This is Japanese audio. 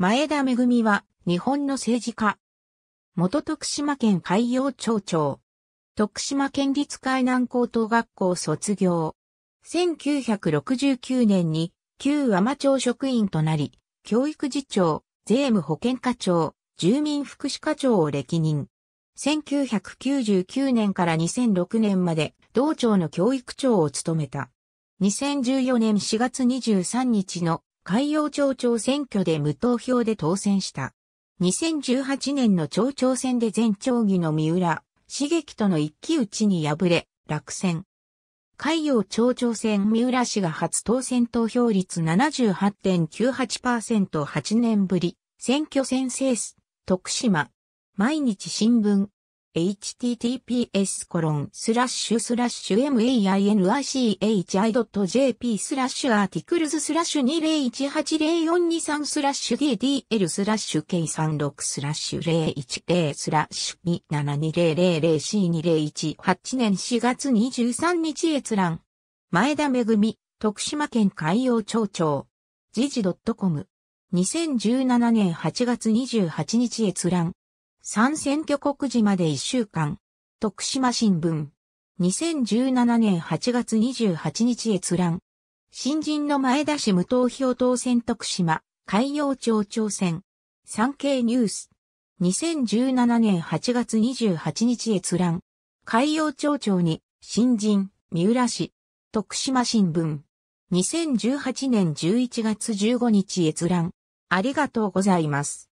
前田恵は、日本の政治家。元徳島県海洋町長。徳島県立海南高等学校卒業。1969年に、旧天町職員となり、教育次長、税務保険課長、住民福祉課長を歴任。1999年から2006年まで同庁の教育長を務めた。2014年4月23日の海洋町長選挙で無投票で当選した。2018年の町長選で前町議の三浦、茂樹との一騎打ちに敗れ、落選。海洋町長選三浦氏が初当選投票率 78.98%8 年ぶり、選挙戦制す、徳島。毎日新聞。https コロンスラッシュスラッシュ mainichi.jp スラッシュアーティクルズスラッシュ2018042スラッシュ ddl スラッシュ k36 スラッシュ010スラッシュ27200 c2018 年4月23日閲覧前田めぐみ徳島県海洋町長時事 .com 2017年8月28日閲覧参選挙告示まで1週間。徳島新聞。2017年8月28日閲覧。新人の前田氏無投票当選徳島、海洋町長選。産経ニュース。2017年8月28日閲覧。海洋町長に、新人、三浦市。徳島新聞。2018年11月15日閲覧。ありがとうございます。